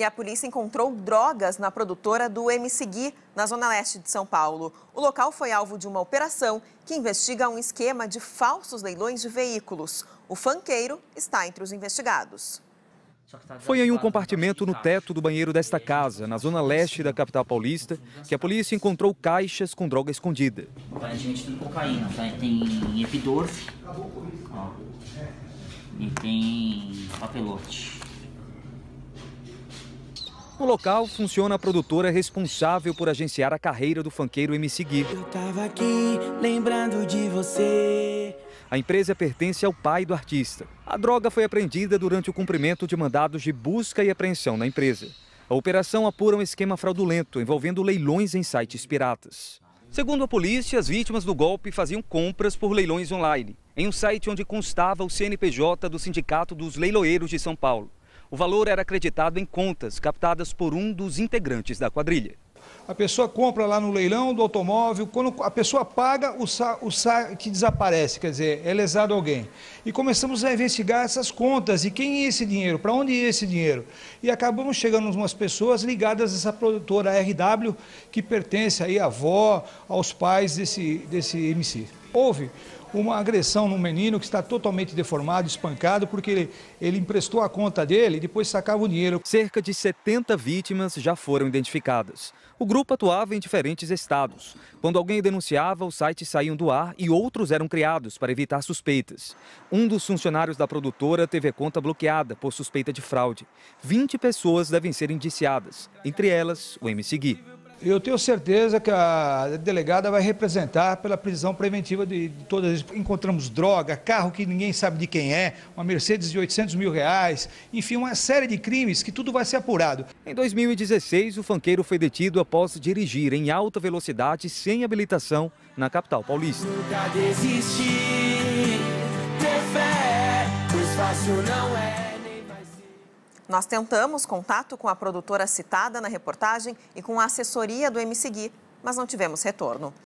e a polícia encontrou drogas na produtora do MC Gui, na zona leste de São Paulo. O local foi alvo de uma operação que investiga um esquema de falsos leilões de veículos. O fanqueiro está entre os investigados. Foi em um compartimento no teto do banheiro desta casa, na zona leste da capital paulista, que a polícia encontrou caixas com droga escondida. Aparentemente tem cocaína, tá? tem epidorf, ó, e tem papelote. No local, funciona a produtora responsável por agenciar a carreira do funkeiro MC Gui. Eu tava aqui lembrando de você. A empresa pertence ao pai do artista. A droga foi apreendida durante o cumprimento de mandados de busca e apreensão na empresa. A operação apura um esquema fraudulento envolvendo leilões em sites piratas. Segundo a polícia, as vítimas do golpe faziam compras por leilões online, em um site onde constava o CNPJ do Sindicato dos Leiloeiros de São Paulo. O valor era acreditado em contas captadas por um dos integrantes da quadrilha. A pessoa compra lá no leilão do automóvel, quando a pessoa paga, o saque sa que desaparece, quer dizer, é lesado alguém. E começamos a investigar essas contas e quem é esse dinheiro, para onde é esse dinheiro. E acabamos chegando umas pessoas ligadas a essa produtora RW, que pertence aí à avó, aos pais desse, desse MC. Houve uma agressão num menino que está totalmente deformado, espancado, porque ele, ele emprestou a conta dele e depois sacava o dinheiro. Cerca de 70 vítimas já foram identificadas. O grupo atuava em diferentes estados. Quando alguém denunciava, os sites saíam do ar e outros eram criados para evitar suspeitas. Um dos funcionários da produtora teve a conta bloqueada por suspeita de fraude. 20 pessoas devem ser indiciadas, entre elas o MC Gui. Eu tenho certeza que a delegada vai representar pela prisão preventiva de, todas. Encontramos droga, carro que ninguém sabe de quem é, uma Mercedes de 800 mil reais, enfim, uma série de crimes que tudo vai ser apurado. Em 2016, o fanqueiro foi detido após dirigir em alta velocidade sem habilitação na capital paulista. Nunca desistir, ter fé, pois fácil não é. Nós tentamos contato com a produtora citada na reportagem e com a assessoria do MSGUI, mas não tivemos retorno.